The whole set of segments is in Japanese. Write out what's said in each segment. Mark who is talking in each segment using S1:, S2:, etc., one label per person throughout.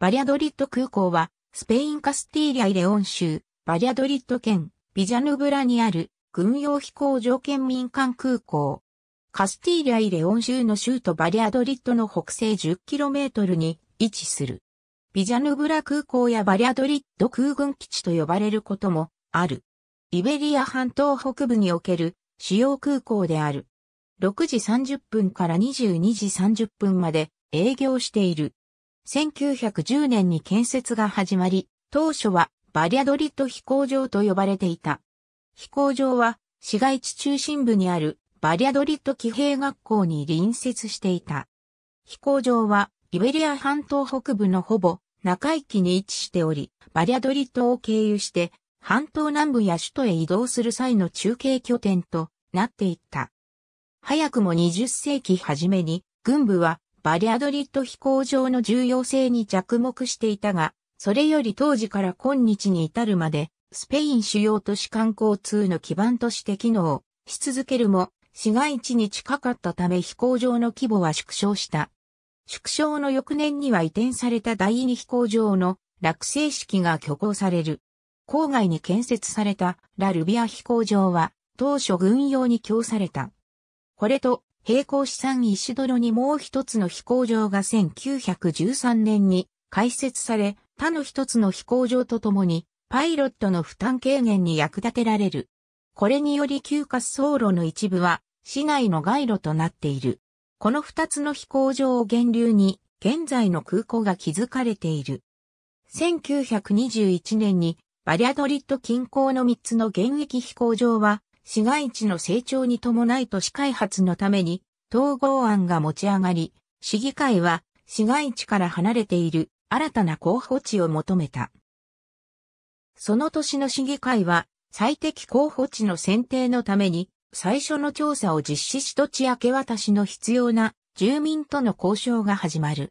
S1: バリャドリッド空港は、スペインカスティーリアイレオン州、バリャドリッド県、ビジャヌブラにある、軍用飛行条件民間空港。カスティーリアイレオン州の州都バリャドリッドの北西 10km に位置する。ビジャヌブラ空港やバリャドリッド空軍基地と呼ばれることもある。イベリア半島北部における主要空港である。6時30分から22時30分まで営業している。1910年に建設が始まり、当初はバリアドリッド飛行場と呼ばれていた。飛行場は市街地中心部にあるバリアドリッド騎兵学校に隣接していた。飛行場はイベリア半島北部のほぼ中域に位置しており、バリアドリッドを経由して半島南部や首都へ移動する際の中継拠点となっていった。早くも20世紀初めに軍部はバリアドリッド飛行場の重要性に着目していたが、それより当時から今日に至るまで、スペイン主要都市観光通の基盤として機能し続けるも、市街地に近かったため飛行場の規模は縮小した。縮小の翌年には移転された第二飛行場の落成式が挙行される。郊外に建設されたラルビア飛行場は当初軍用に供された。これと並行資産石泥にもう一つの飛行場が1913年に開設され、他の一つの飛行場とともに、パイロットの負担軽減に役立てられる。これにより旧滑走路の一部は、市内の街路となっている。この二つの飛行場を源流に、現在の空港が築かれている。1921年に、バリアドリッド近郊の三つの現役飛行場は、市街地の成長に伴い都市開発のために統合案が持ち上がり、市議会は市街地から離れている新たな候補地を求めた。その年の市議会は最適候補地の選定のために最初の調査を実施し土地明け渡しの必要な住民との交渉が始まる。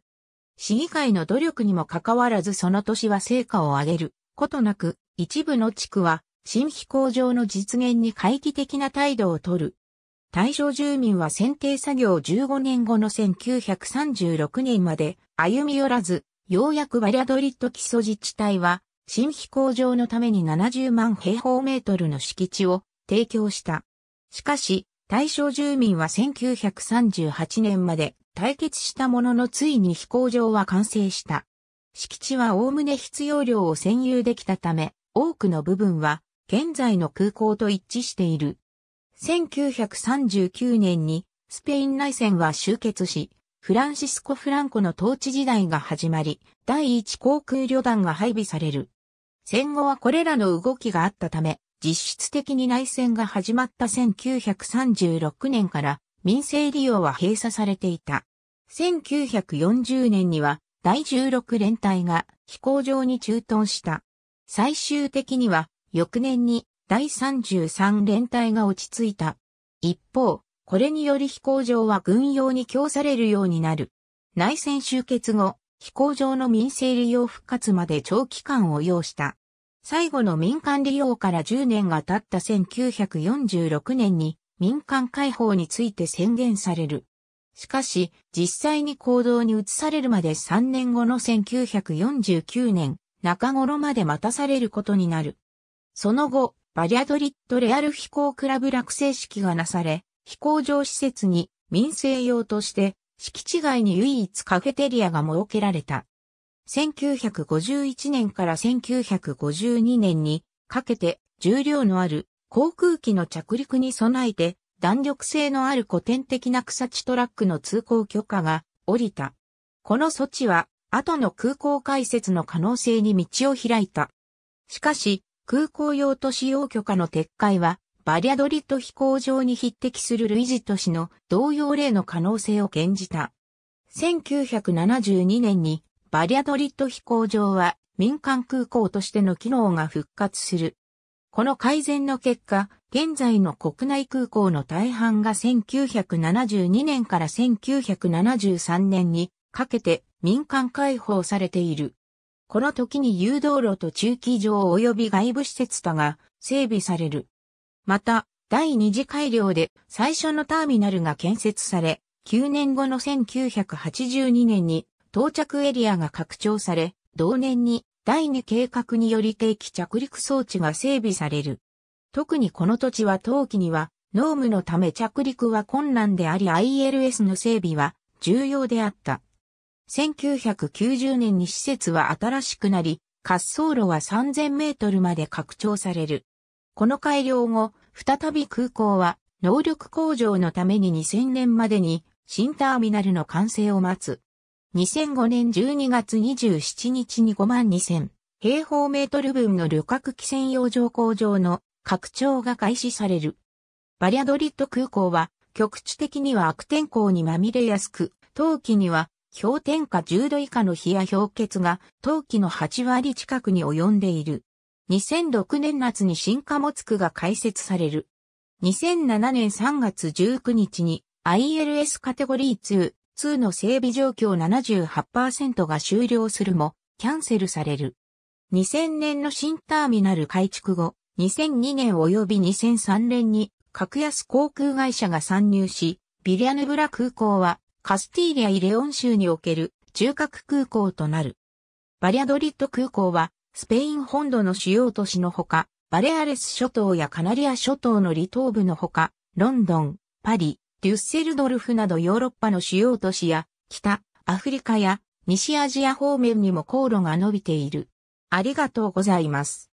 S1: 市議会の努力にもかかわらずその年は成果を上げることなく一部の地区は新飛行場の実現に回帰的な態度をとる。対象住民は選定作業15年後の1936年まで歩み寄らず、ようやくバリアドリッド基礎自治体は、新飛行場のために70万平方メートルの敷地を提供した。しかし、対象住民は1938年まで対決したもののついに飛行場は完成した。敷地はおおむね必要量を占有できたため、多くの部分は現在の空港と一致している。1939年にスペイン内戦は終結し、フランシスコ・フランコの統治時代が始まり、第一航空旅団が配備される。戦後はこれらの動きがあったため、実質的に内戦が始まった1936年から民生利用は閉鎖されていた。1940年には第16連隊が飛行場に駐屯した。最終的には翌年に第33連隊が落ち着いた。一方、これにより飛行場は軍用に供されるようになる。内戦終結後、飛行場の民生利用復活まで長期間を要した。最後の民間利用から10年が経った1946年に民間解放について宣言される。しかし、実際に行動に移されるまで3年後の1949年、中頃まで待たされることになる。その後、バリアドリッドレアル飛行クラブ落成式がなされ、飛行場施設に民生用として敷地外に唯一カフェテリアが設けられた。1951年から1952年にかけて重量のある航空機の着陸に備えて弾力性のある古典的な草地トラックの通行許可が降りた。この措置は後の空港開設の可能性に道を開いた。しかし、空港用都市用許可の撤回は、バリアドリッド飛行場に匹敵する類似都市の同様例の可能性を減じた。1972年にバリアドリッド飛行場は民間空港としての機能が復活する。この改善の結果、現在の国内空港の大半が1972年から1973年にかけて民間開放されている。この時に誘導路と駐機場及び外部施設等が整備される。また、第二次改良で最初のターミナルが建設され、9年後の1982年に到着エリアが拡張され、同年に第二計画により定期着陸装置が整備される。特にこの土地は冬季には、濃霧のため着陸は困難であり ILS の整備は重要であった。1990年に施設は新しくなり、滑走路は3000メートルまで拡張される。この改良後、再び空港は能力向上のために2000年までに新ターミナルの完成を待つ。2005年12月27日に5万2000平方メートル分の旅客機専用乗降場の拡張が開始される。バリアドリッド空港は局地的には悪天候にまみれやすく、冬季には氷点下10度以下の冷や氷結が冬季の8割近くに及んでいる。2006年夏に新貨物区が開設される。2007年3月19日に ILS カテゴリー2、2の整備状況78%が終了するも、キャンセルされる。2000年の新ターミナル改築後、2002年及び2003年に格安航空会社が参入し、ビリアヌブラ空港はカスティーリア・イレオン州における中核空港となる。バリアドリッド空港は、スペイン本土の主要都市のほか、バレアレス諸島やカナリア諸島の離島部のほか、ロンドン、パリ、デュッセルドルフなどヨーロッパの主要都市や、北、アフリカや、西アジア方面にも航路が伸びている。ありがとうございます。